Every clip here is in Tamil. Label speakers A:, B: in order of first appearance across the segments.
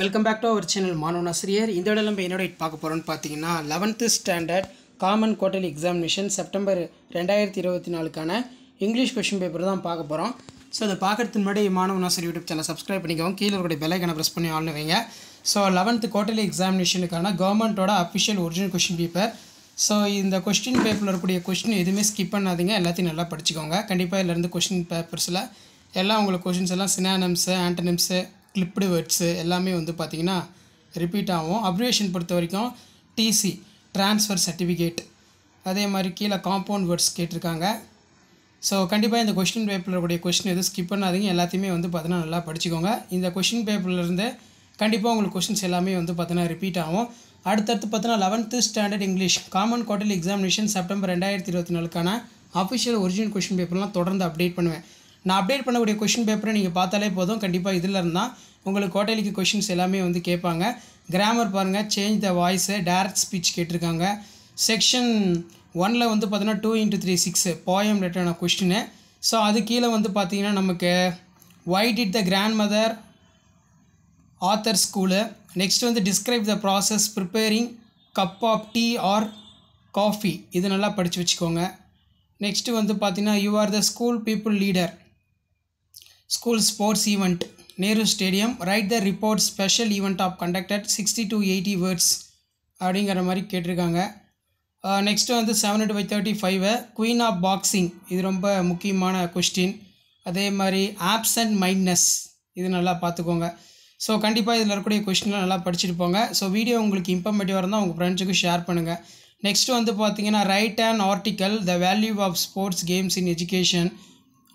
A: welcome back to our channel மாணவன் ஆசிரியர் இந்த இடம் நம்ம என்னோட பார்க்க போகிறோன்னு பார்த்தீங்கன்னா eleventh standard common quarterly examination September ரெண்டாயிரத்தி இருபத்தி நாலுக்கான இங்கிலீஷ் கொஷின் பேப்பர் தான் பார்க்க போகிறோம் ஸோ அதை பார்க்குறதுக்கு முன்னாடி மாணவன் ஆசிரியர் யூடியூப் சேனல் சப்ஸ்கிரைப் பண்ணிக்கோங்க கீழே இருக்கக்கூடிய பெல்லைக்கனை ப்ரெஸ் பண்ணி ஆள்னு வைங்க ஸோ லெவன்த்து கோட்டலி எக்ஸாமினேஷனுக்கான கவர்மெண்ட்டோட official original question paper so இந்த கொஸ்டின் பேப்பரில் இருக்கக்கூடிய கொஸ்டின் எதுவுமே ஸ்கிப் பண்ணாதீங்க எல்லாத்தையும் நல்லா படிச்சுக்கோங்க கண்டிப்பாக இதில் இருந்து கொஷின் பேப்பர்ஸில் எல்லாம் உங்களுக்கு கொஷின்ஸ் எல்லாம் சினானம்ஸு ஆண்டனம்ஸு கிளிப்டு வேர்ட்ஸு எல்லாமே வந்து பார்த்திங்கன்னா ரிப்பீட் ஆகும் அப்ரிவேஷன் பொறுத்த வரைக்கும் டிசி ட்ரான்ஸ்ஃபர் சர்டிஃபிகேட் அதே மாதிரி கீழே காம்பவுண்ட் வேர்ட்ஸ் கேட்டிருக்காங்க ஸோ கண்டிப்பாக இந்த கொஷின் பேப்பரில் கூடிய கொஷின் எதுவும் ஸ்கிப் பண்ணாதீங்க எல்லாத்தையுமே வந்து பார்த்தீங்கன்னா நல்லா படிச்சுக்கோங்க இந்த கொஷின் பேப்பர்லேருந்து கண்டிப்பாக உங்களுக்கு கொஷின்ஸ் எல்லாமே வந்து பார்த்தீங்கன்னா ரிப்பீட் ஆகும் அடுத்தடுத்து பார்த்தீங்கன்னா eleventh standard English common quarterly examination September ரெண்டாயிரத்தி இருபத்தி நாலுக்கான அஃபிஷியல் ஒரிஜினல் கொஷின் பேப்பர்லாம் தொடர்ந்து அப்டேட் பண்ணுவேன் நான் அப்டேட் பண்ணக்கூடிய கொஷின் பேப்பரை நீங்கள் பார்த்தாலே போதும் கண்டிப்பாக இதில் இருந்தால் உங்களுக்கு கோட்டைலிக்கு கொஷின்ஸ் எல்லாமே வந்து கேட்பாங்க கிராமர் பாருங்கள் change the voice direct speech கேட்டிருக்காங்க செக்ஷன் ஒனில் வந்து பார்த்தீங்கன்னா two into three six poem ரிலேட்டடான கொஸ்டின்னு ஸோ அது கீழே வந்து பார்த்தீங்கன்னா நமக்கு write it the grandmother author school next வந்து describe the process preparing cup of tea or coffee இது நல்லா படித்து வச்சுக்கோங்க நெக்ஸ்ட்டு வந்து பார்த்தீங்கன்னா you are the school people leader school sports event, Nehru Stadium, write the report special event of conducted sixty to eighty words அப்படிங்கிற மாதிரி கேட்டிருக்காங்க நெக்ஸ்ட்டு வந்து செவன் ஹண்ட்ரட் பை தேர்ட்டி ஃபைவை குயின் ஆஃப் பாக்ஸிங் இது ரொம்ப முக்கியமான கொஸ்டின் அதே மாதிரி அண்ட் மைண்ட்னஸ் இது நல்லா பார்த்துக்கோங்க ஸோ கண்டிப்பாக இதில் இருக்கக்கூடிய கொஸ்டின்லாம் நல்லா படிச்சுட்டு போங்க ஸோ வீடியோ உங்களுக்கு இம்பார்மேட்டிவாக இருந்தால் உங்கள் ஃப்ரெண்ட்ஸுக்கு ஷேர் பண்ணுங்கள் நெக்ஸ்ட்டு வந்து பார்த்தீங்கன்னா write and article the value of sports games in education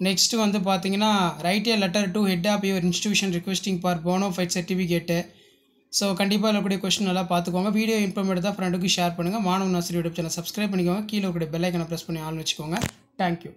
A: next வந்து பார்த்தீங்கன்னா write a letter to head of your institution requesting for bona fide certificate so கண்டிப்பாக இருக்கக்கூடிய கொஸ்டின் நல்லா பார்த்துக்கோங்க வீடியோ இன்ஃபர்மேட் தான் ஃப்ரெண்டுக்கு ஷேர் பண்ணுங்கள் மாணவன் ஆசிரியர் யூடியூப் சேனல் சப்ஸ்கிரைப் பண்ணிக்கோங்க கீழே கூட பெல் ப்ரெஸ் பண்ணி ஆள் வச்சுக்கோங்க தேங்க்யூ